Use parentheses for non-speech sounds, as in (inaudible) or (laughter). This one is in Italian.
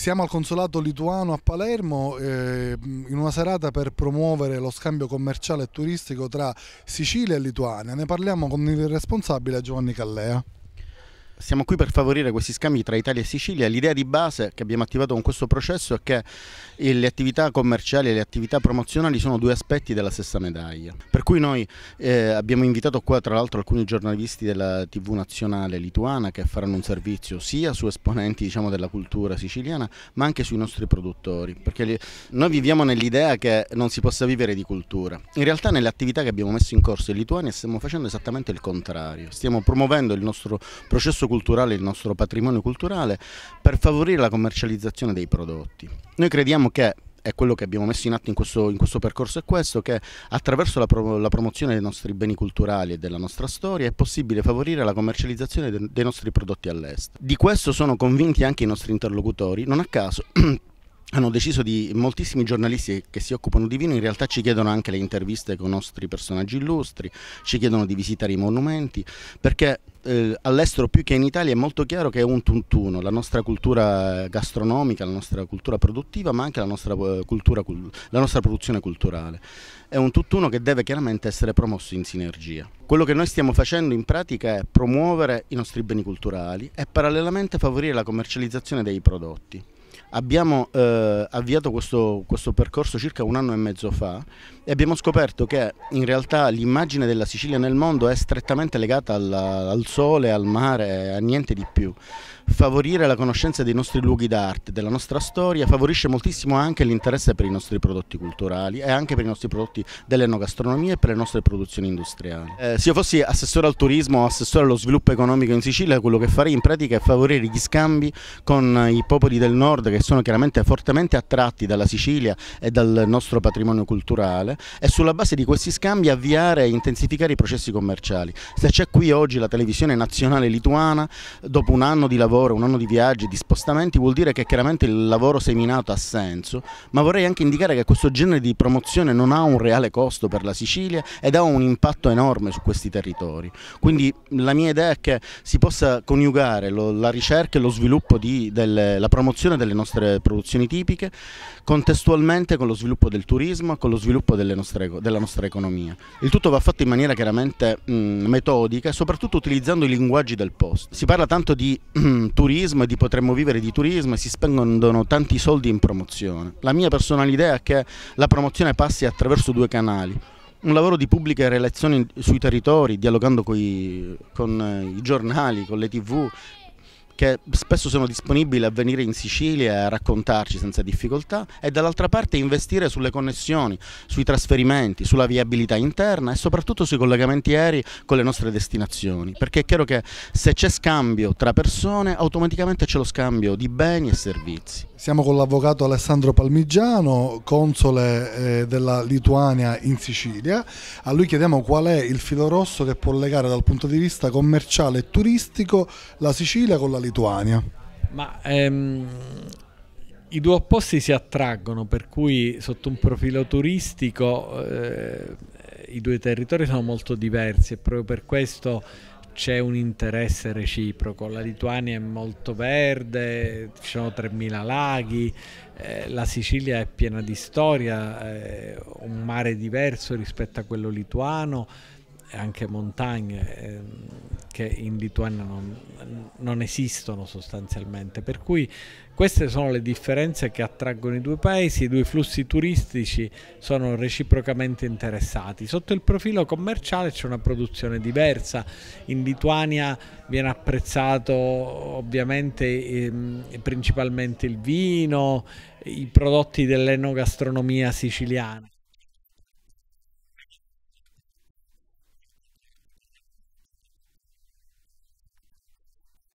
Siamo al consolato lituano a Palermo eh, in una serata per promuovere lo scambio commerciale e turistico tra Sicilia e Lituania. Ne parliamo con il responsabile Giovanni Callea. Siamo qui per favorire questi scambi tra Italia e Sicilia. L'idea di base che abbiamo attivato con questo processo è che le attività commerciali e le attività promozionali sono due aspetti della stessa medaglia. Per per cui noi eh, abbiamo invitato qua tra l'altro alcuni giornalisti della TV nazionale lituana che faranno un servizio sia su esponenti diciamo, della cultura siciliana ma anche sui nostri produttori, perché li... noi viviamo nell'idea che non si possa vivere di cultura. In realtà nelle attività che abbiamo messo in corso in Lituania stiamo facendo esattamente il contrario, stiamo promuovendo il nostro processo culturale, il nostro patrimonio culturale per favorire la commercializzazione dei prodotti. Noi crediamo che è quello che abbiamo messo in atto in questo, in questo percorso è questo, che attraverso la, pro, la, promozione dei nostri beni culturali e della nostra storia è possibile favorire la commercializzazione de, dei nostri prodotti all'estero. Di questo sono convinti anche i nostri interlocutori, non a caso (clears throat) hanno deciso di moltissimi giornalisti che si occupano di vino in realtà ci chiedono anche le interviste con nostri personaggi illustri, ci chiedono di visitare i monumenti perché eh, all'estero più che in Italia è molto chiaro che è un tutt'uno, la nostra cultura gastronomica, la nostra cultura produttiva ma anche la nostra, eh, cultura, la nostra produzione culturale. È un tutt'uno che deve chiaramente essere promosso in sinergia. Quello che noi stiamo facendo in pratica è promuovere i nostri beni culturali e parallelamente favorire la commercializzazione dei prodotti abbiamo eh, avviato questo, questo, percorso circa un anno e mezzo fa e abbiamo scoperto che in realtà l'immagine della Sicilia nel mondo è strettamente legata alla, al sole, al mare, a niente di più. Favorire la conoscenza dei nostri luoghi d'arte, della nostra storia, favorisce moltissimo anche l'interesse per i nostri prodotti culturali e anche per i nostri prodotti dell'enogastronomia e per le nostre produzioni industriali. Eh, se io fossi assessore al turismo o assessore allo sviluppo economico in Sicilia, quello che farei in pratica è favorire gli scambi con i popoli del nord che che sono chiaramente fortemente attratti dalla Sicilia e dal nostro patrimonio culturale e sulla base di questi scambi avviare e intensificare i processi commerciali. Se c'è qui oggi la televisione nazionale lituana, dopo un anno di lavoro, un anno di viaggi, di spostamenti, vuol dire che chiaramente il lavoro seminato ha senso, ma vorrei anche indicare che questo genere di promozione non ha un reale costo per la Sicilia ed ha un impatto enorme su questi territori. Quindi la mia idea è che si possa coniugare lo, la ricerca e lo sviluppo della promozione delle nostre nostre produzioni tipiche, contestualmente con lo sviluppo del turismo e con lo sviluppo nostre, della nostra economia. Il tutto va fatto in maniera chiaramente mh, metodica e soprattutto utilizzando i linguaggi del posto. Si parla tanto di mh, (clears throat) turismo e di potremmo vivere di turismo e si spendono tanti soldi in promozione. La mia personale idea è che la promozione passi attraverso due canali un lavoro di pubbliche relazioni sui territori, dialogando coi, con eh, i giornali, con le tv, che spesso sono disponibili a venire in Sicilia e a raccontarci senza difficoltà e dall'altra parte investire sulle connessioni, sui trasferimenti, sulla viabilità interna e soprattutto sui collegamenti aerei con le nostre destinazioni, perché è chiaro che se c'è scambio tra persone automaticamente c'è lo scambio di beni e servizi. Siamo con l'avvocato Alessandro Palmigiano, console eh, della Lituania in Sicilia. A lui chiediamo qual è il filo rosso che può legare dal punto di vista commerciale e turistico la Sicilia con la Lituania. Lituania. Ma ehm, i due opposti si attraggono, per cui sotto un profilo turistico eh, i due territori sono molto diversi e proprio per questo c'è un interesse reciproco. La Lituania è molto verde, ci sono 3.000 laghi, eh, la Sicilia è piena di storia, eh, un mare diverso rispetto a quello lituano, anche montagne. Eh, perché in Lituania non, non esistono sostanzialmente. Per cui queste sono le differenze che attraggono i due paesi, i due flussi turistici sono reciprocamente interessati. Sotto il profilo commerciale c'è una produzione diversa, in Lituania viene apprezzato ovviamente ehm, principalmente il vino, i prodotti dell'enogastronomia siciliana.